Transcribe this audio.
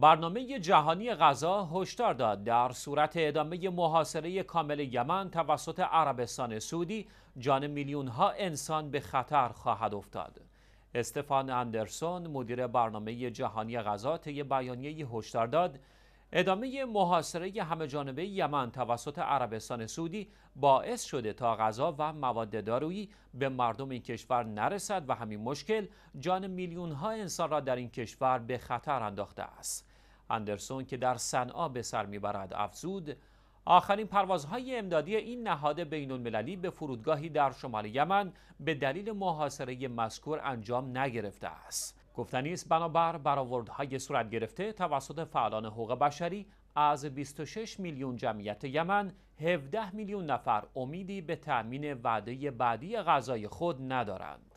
برنامه جهانی غذا هشدار داد در صورت ادامه محاصره کامل یمن توسط عربستان سعودی جان میلیون ها انسان به خطر خواهد افتاد. استفان اندرسون مدیر برنامه جهانی غذا طی بیانیه هشدار داد ادامه محاصره همه جانبه یمن توسط عربستان سعودی باعث شده تا غذا و مواد دارویی به مردم این کشور نرسد و همین مشکل جان میلیون ها انسان را در این کشور به خطر انداخته است. اندرسون که در صنعا به سر میبرد افزود آخرین پروازهای امدادی این نهاد بین المللی به فرودگاهی در شمال یمن به دلیل محاصره مذکور انجام نگرفته است. گفتنی است بنابر برآوردهای صورت گرفته توسط فعالان حقوق بشری از 26 میلیون جمعیت یمن 17 میلیون نفر امیدی به تأمین وعده بعدی غذای خود ندارند